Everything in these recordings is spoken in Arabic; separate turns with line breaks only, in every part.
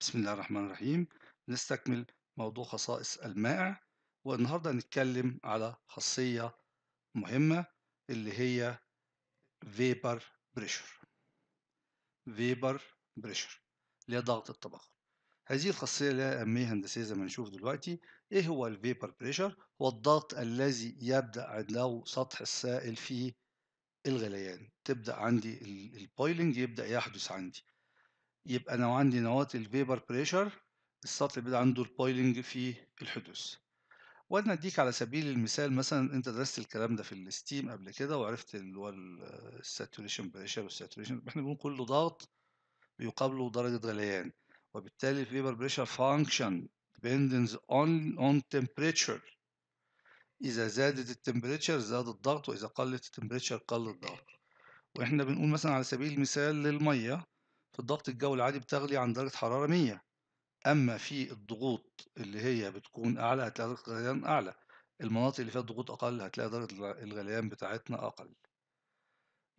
بسم الله الرحمن الرحيم نستكمل موضوع خصائص المائع والنهاردة هنتكلم على خاصية مهمة اللي هي vapor pressure vapor pressure اللي هي ضغط الطبخ هذه الخاصية لها أهمية هندسية زي ما هنشوف دلوقتي إيه هو الفيبر بريشر؟ هو الضغط الذي يبدأ له سطح السائل في الغليان تبدأ عندي البويلنج يبدأ يحدث عندي يبقى لو عندي نواة الفيبر بريشر السطح بيبقى عنده البويلنج في الحدوث وانا اديك على سبيل المثال مثلا انت درست الكلام ده في الستيم قبل كده وعرفت اللي هو الساتوريشن بريشر والساتوريشن احنا بنقول كل ضغط بيقابله درجة غليان وبالتالي الفيبر بريشر فانكشن ديبندنس اون on temperature إذا زادت التمبريتشر زاد الضغط وإذا قلت التمبريتشر قل الضغط واحنا بنقول مثلا على سبيل المثال للمية في الضغط الجوي العادي بتغلي عن درجة حرارة 100 أما في الضغوط اللي هي بتكون أعلى هتلاقي درجة الغليان أعلى المناطق اللي فيها الضغوط أقل هتلاقي درجة الغليان بتاعتنا أقل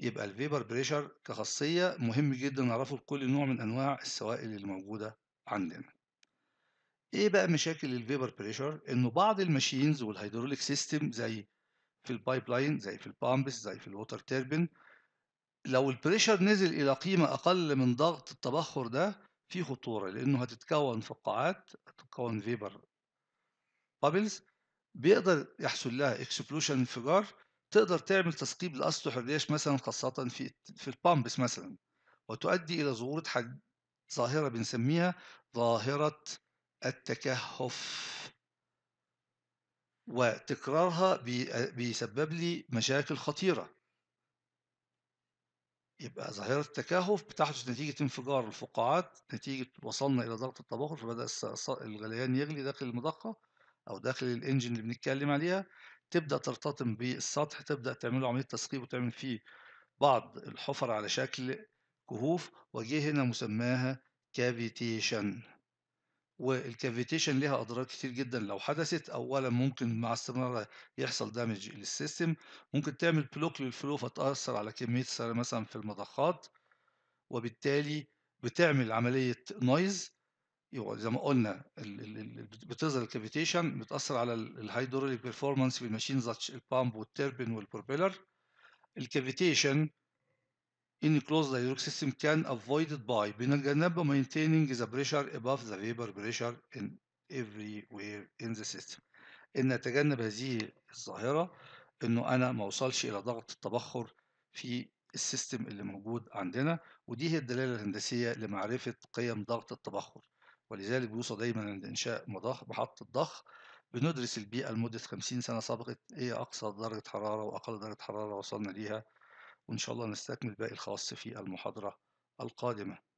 يبقى الفيبر بريشر كخاصية مهم جدا نعرفه لكل نوع من أنواع السوائل اللي موجودة عندنا ايه بقى مشاكل الفيبر بريشر انه بعض الماشينز والهيدروليك سيستم زي في البايب لاين زي في البامبس زي في الووتر تيربين لو البريشر نزل إلى قيمة أقل من ضغط التبخر ده في خطورة لأنه هتتكون فقاعات هتتكون فيبر بابلز بيقدر يحصل لها اكسبلوشن انفجار تقدر تعمل تثقيب لأسطح الريش مثلا خاصة في في البامبس مثلا وتؤدي إلى ظهور حد ظاهرة بنسميها ظاهرة التكهف وتكرارها بيسبب لي مشاكل خطيرة يبقى ظاهرة التكهف بتحدث نتيجة انفجار الفقاعات نتيجة وصلنا إلى ضغط التبخر فبدأ الغليان يغلي داخل المضخة أو داخل الإنجن اللي بنتكلم عليها تبدأ ترتطم بالسطح تبدأ تعمل عملية تثقيب وتعمل فيه بعض الحفر على شكل كهوف وجه هنا مسماها كافيتيشن والكافيتيشن ليها اضرار كتير جدا لو حدثت اولا ممكن مع استمرارها يحصل دامج للسيستم ممكن تعمل بلوك للفلو فتاثر على كميه السير مثلا في المضخات وبالتالي بتعمل عمليه نويز زي ما قلنا بتظهر الكافيتيشن بتاثر على الهيدروليك بيرفورمانس في الماشين زاتش البامب والتربن والبروبيلر الكافيتيشن in closed hydraulic system can avoid it by بنتجنبه maintaining the pressure above the vapor pressure in everywhere in the system ان اتجنب هذه الظاهره انه انا ما اوصلش الى ضغط التبخر في السيستم اللي موجود عندنا ودي هي الدلاله الهندسيه لمعرفه قيم ضغط التبخر ولذلك بيوصى دايما عند انشاء مضخ محطه الضخ بندرس البيئه لمده 50 سنه سابقة ايه اقصى درجه حراره واقل درجه حراره وصلنا ليها وإن شاء الله نستكمل باقي الخاص في المحاضرة القادمة